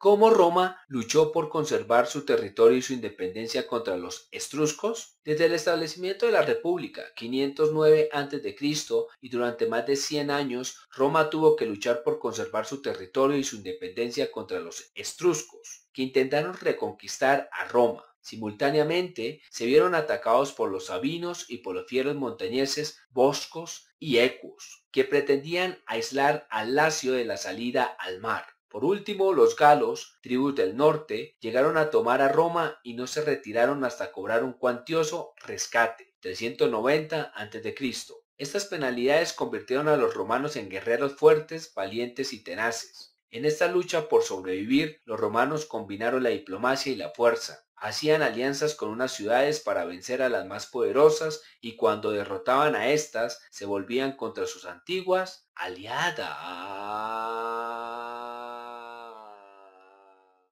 cómo Roma luchó por conservar su territorio y su independencia contra los estruscos. Desde el establecimiento de la República, 509 a.C., y durante más de 100 años, Roma tuvo que luchar por conservar su territorio y su independencia contra los estruscos, que intentaron reconquistar a Roma. Simultáneamente, se vieron atacados por los sabinos y por los fieros montañeses, boscos y ecuos, que pretendían aislar al Lacio de la salida al mar. Por último, los galos, tribus del norte, llegaron a tomar a Roma y no se retiraron hasta cobrar un cuantioso rescate, 390 a.C. Estas penalidades convirtieron a los romanos en guerreros fuertes, valientes y tenaces. En esta lucha por sobrevivir, los romanos combinaron la diplomacia y la fuerza. Hacían alianzas con unas ciudades para vencer a las más poderosas y cuando derrotaban a estas, se volvían contra sus antiguas aliadas.